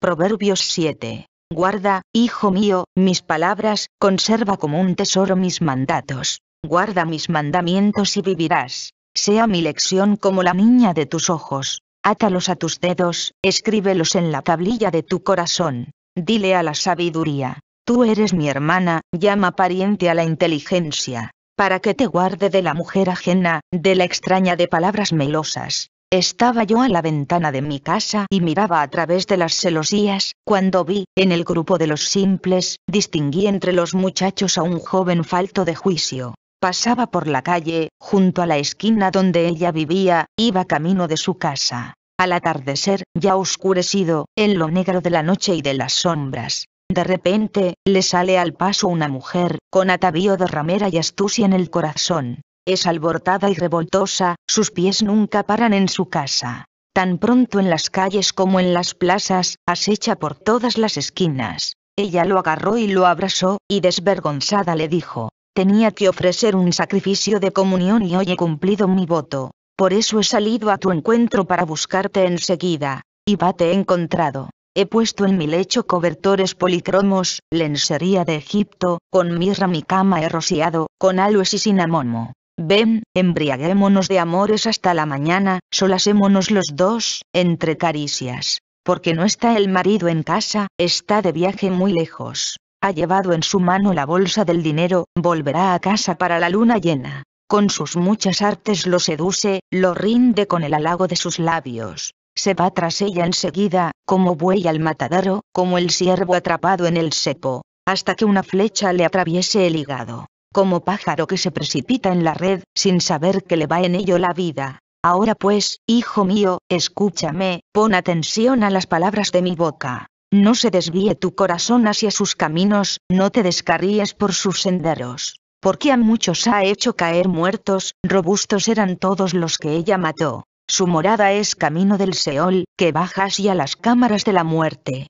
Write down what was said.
Proverbios 7. Guarda, hijo mío, mis palabras, conserva como un tesoro mis mandatos. Guarda mis mandamientos y vivirás. Sea mi lección como la niña de tus ojos. Átalos a tus dedos, escríbelos en la tablilla de tu corazón. Dile a la sabiduría. Tú eres mi hermana, llama pariente a la inteligencia para que te guarde de la mujer ajena, de la extraña de palabras melosas, estaba yo a la ventana de mi casa y miraba a través de las celosías, cuando vi, en el grupo de los simples, distinguí entre los muchachos a un joven falto de juicio. Pasaba por la calle, junto a la esquina donde ella vivía, iba camino de su casa. Al atardecer, ya oscurecido, en lo negro de la noche y de las sombras, de repente, le sale al paso una mujer, con atavío de ramera y astucia en el corazón. Es alborotada y revoltosa, sus pies nunca paran en su casa. Tan pronto en las calles como en las plazas, acecha por todas las esquinas. Ella lo agarró y lo abrazó, y desvergonzada le dijo, tenía que ofrecer un sacrificio de comunión y hoy he cumplido mi voto. Por eso he salido a tu encuentro para buscarte enseguida. Y va te he encontrado. He puesto en mi lecho cobertores policromos, lencería de Egipto, con mirra mi cama he rociado, con aloes y cinamomo. Ven, embriaguémonos de amores hasta la mañana, solacémonos los dos, entre caricias. Porque no está el marido en casa, está de viaje muy lejos. Ha llevado en su mano la bolsa del dinero, volverá a casa para la luna llena. Con sus muchas artes lo seduce, lo rinde con el halago de sus labios. Se va tras ella enseguida, como buey al matadero, como el ciervo atrapado en el cepo, hasta que una flecha le atraviese el hígado como pájaro que se precipita en la red, sin saber que le va en ello la vida. Ahora pues, hijo mío, escúchame, pon atención a las palabras de mi boca. No se desvíe tu corazón hacia sus caminos, no te descarríes por sus senderos. Porque a muchos ha hecho caer muertos, robustos eran todos los que ella mató. Su morada es camino del Seol, que baja hacia las cámaras de la muerte.